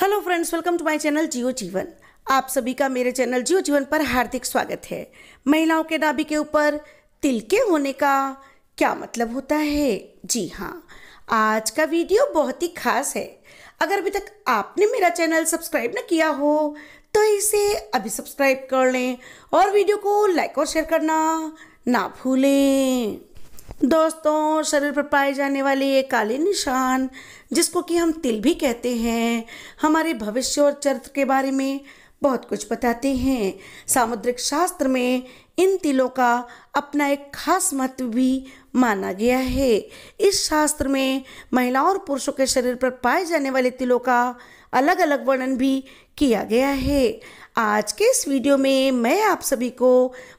hello friends welcome to my channel Jiyo Jeevan आप सभी का मेरे चैनल जियो जीवन पर हार्दिक स्वागत है महिलाओं के नाभि के ऊपर तिल के होने का क्या मतलब होता है जी हाँ आज का वीडियो बहुत ही खास है अगर अभी तक आपने मेरा चैनल सब्सक्राइब न किया हो तो इसे अभी सब्सक्राइब कर लें और वीडियो को लाइक और शेयर करना ना भूलें दोस्तों शरीर पर पाए जाने वाले ये काले निशान जिसको कि हम तिल भी कहते हैं हमारे भविष्य और चरित्र के बारे में बहुत कुछ बताते हैं सामुद्रिक शास्त्र में इन तिलों का अपना एक खास महत्व भी माना गया है इस शास्त्र में महिलाओं और पुरुषों के शरीर पर पाए जाने वाले तिलों का अलग अलग वर्णन भी किया गया है आज के इस वीडियो में मैं आप सभी को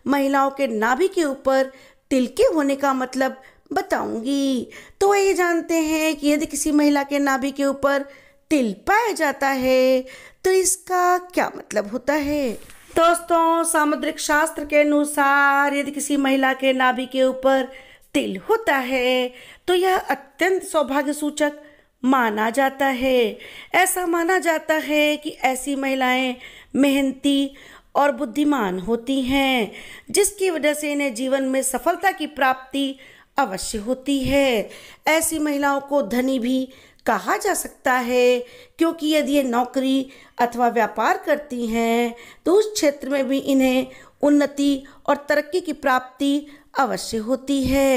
महिलाओं के नाभि के ऊपर तिल के होने का मतलब बताऊंगी तो ये जानते हैं कि यदि किसी महिला के नाभि के ऊपर तिल पाया जाता है तो इसका क्या मतलब होता है दोस्तों सामुद्रिक शास्त्र के अनुसार यदि किसी महिला के नाभि के ऊपर तिल होता है तो यह अत्यंत सौभाग्य सूचक माना जाता है ऐसा माना जाता है कि ऐसी महिलाएं मेहनती और बुद्धिमान होती हैं जिसकी वजह से इन्हें जीवन में सफलता की प्राप्ति अवश्य होती है ऐसी महिलाओं को धनी भी कहा जा सकता है क्योंकि यदि ये नौकरी अथवा व्यापार करती हैं तो उस क्षेत्र में भी इन्हें उन्नति और तरक्की की प्राप्ति अवश्य होती है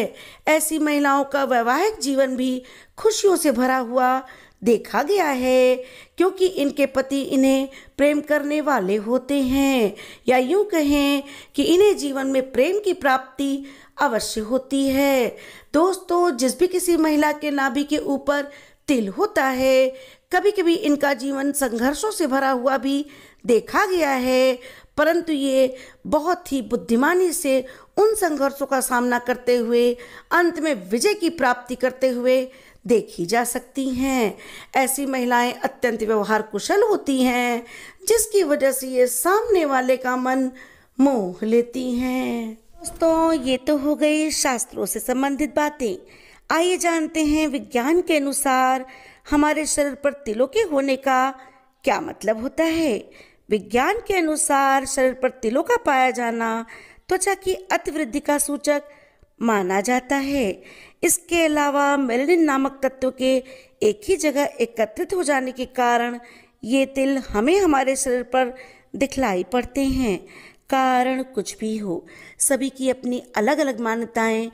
ऐसी महिलाओं का वैवाहिक जीवन भी खुशियों से भरा हुआ देखा गया है क्योंकि इनके पति इन्हें प्रेम करने वाले होते हैं या यूं कहें कि इन्हें जीवन में प्रेम की प्राप्ति अवश्य होती है दोस्तों जिस भी किसी महिला के नाभि के ऊपर तिल होता है कभी कभी इनका जीवन संघर्षों से भरा हुआ भी देखा गया है परंतु ये बहुत ही बुद्धिमानी से उन संघर्षों का सामना करते हुए अंत में विजय की प्राप्ति करते हुए देखी जा सकती हैं ऐसी महिलाएं अत्यंत व्यवहार कुशल होती हैं जिसकी वजह से ये सामने वाले का मन मोह लेती हैं दोस्तों ये तो हो गई शास्त्रों से संबंधित बातें आइए जानते हैं विज्ञान के अनुसार हमारे शरीर पर तिलों के होने का क्या मतलब होता है विज्ञान के अनुसार शरीर पर तिलों का पाया जाना त्वचा की अतिवृद्धि का सूचक माना जाता है इसके अलावा मेलेनिन नामक तत्व के एक ही जगह एकत्रित हो जाने के कारण ये तिल हमें हमारे शरीर पर दिखलाई पड़ते हैं कारण कुछ भी हो सभी की अपनी अलग अलग मान्यताएं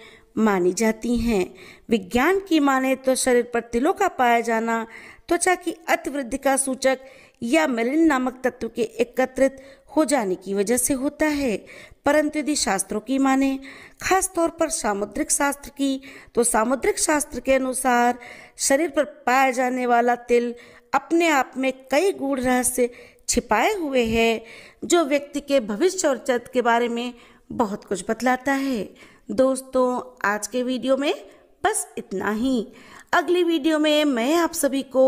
मानी जाती हैं विज्ञान की माने तो शरीर पर तिलों का पाया जाना त्वचा की अतिवृद्धि का सूचक या मेलिन नामक तत्व के एकत्रित हो जाने की वजह से होता है परंतु यदि शास्त्रों की माने खास तौर पर सामुद्रिक शास्त्र की तो सामुद्रिक शास्त्र के अनुसार शरीर पर पाया जाने वाला तिल अपने आप में कई गूढ़ रहस्य छिपाए हुए हैं जो व्यक्ति के भविष्य और चरित्र के बारे में बहुत कुछ बतलाता है दोस्तों आज के वीडियो में बस इतना ही अगली वीडियो में मैं आप सभी को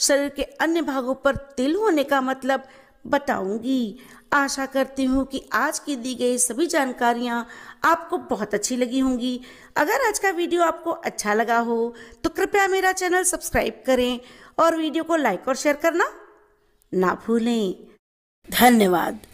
शरीर के अन्य भागों पर तिल होने का मतलब बताऊंगी आशा करती हूँ कि आज की दी गई सभी जानकारियाँ आपको बहुत अच्छी लगी होंगी अगर आज का वीडियो आपको अच्छा लगा हो तो कृपया मेरा चैनल सब्सक्राइब करें और वीडियो को लाइक और शेयर करना ना भूलें धन्यवाद